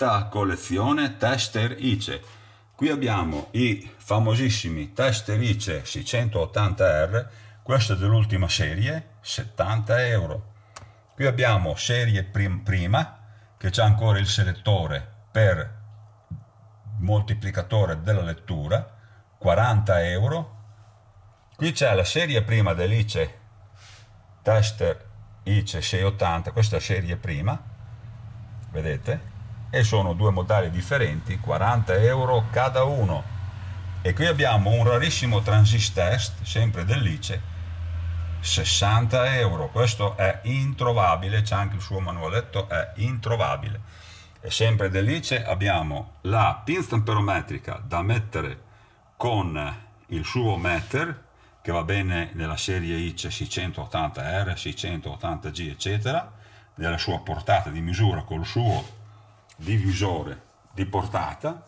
ricca collezione tester ICE. Qui abbiamo i famosissimi tester ICE 680R, questo dell'ultima serie, 70 euro. Qui abbiamo serie prim prima, che c'è ancora il selettore per moltiplicatore della lettura, 40 euro. Qui c'è la serie prima dell'ICE Tester ICE 680, questa serie prima, vedete? e sono due modali differenti, 40 euro cada uno. E qui abbiamo un rarissimo Transis sempre del Lice, 60 euro. Questo è introvabile, c'è anche il suo manualetto, è introvabile. E sempre Lice abbiamo la pinza amperometrica da mettere con il suo meter, che va bene nella serie ICE 680R, 680G, eccetera, nella sua portata di misura col suo divisore di portata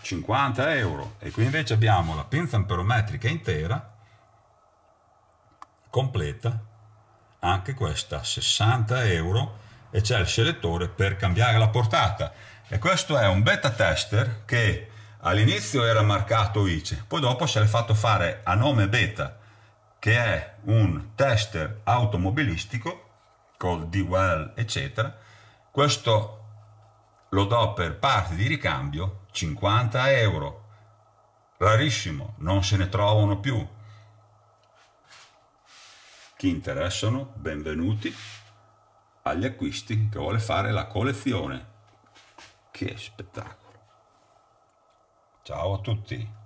50 euro e qui invece abbiamo la pinza amperometrica intera completa anche questa 60 euro e c'è il selettore per cambiare la portata e questo è un beta tester che all'inizio era marcato ICE poi dopo se l'è fatto fare a nome beta che è un tester automobilistico col DWL eccetera questo lo do per parte di ricambio 50 euro. Rarissimo, non se ne trovano più. Chi interessano, benvenuti agli acquisti che vuole fare la collezione. Che spettacolo! Ciao a tutti!